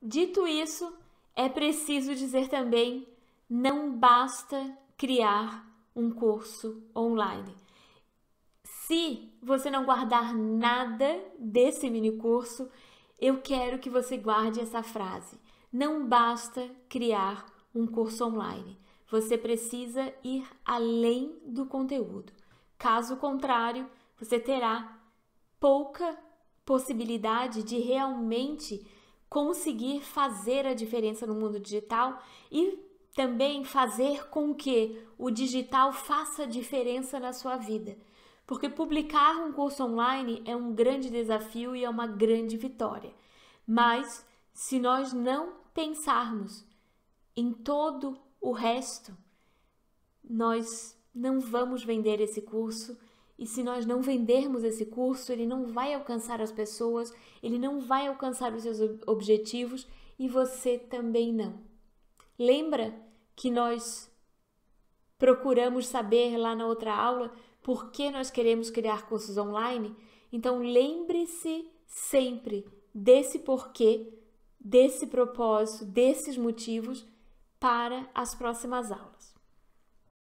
Dito isso, é preciso dizer também: não basta criar um curso online. Se você não guardar nada desse mini curso, eu quero que você guarde essa frase. Não basta criar um curso online. Você precisa ir além do conteúdo. Caso contrário, você terá pouca possibilidade de realmente conseguir fazer a diferença no mundo digital e também fazer com que o digital faça diferença na sua vida. Porque publicar um curso online é um grande desafio e é uma grande vitória. Mas se nós não pensarmos em todo o resto, nós não vamos vender esse curso e se nós não vendermos esse curso, ele não vai alcançar as pessoas, ele não vai alcançar os seus objetivos e você também não. Lembra que nós procuramos saber lá na outra aula por que nós queremos criar cursos online? Então lembre-se sempre desse porquê, desse propósito, desses motivos para as próximas aulas.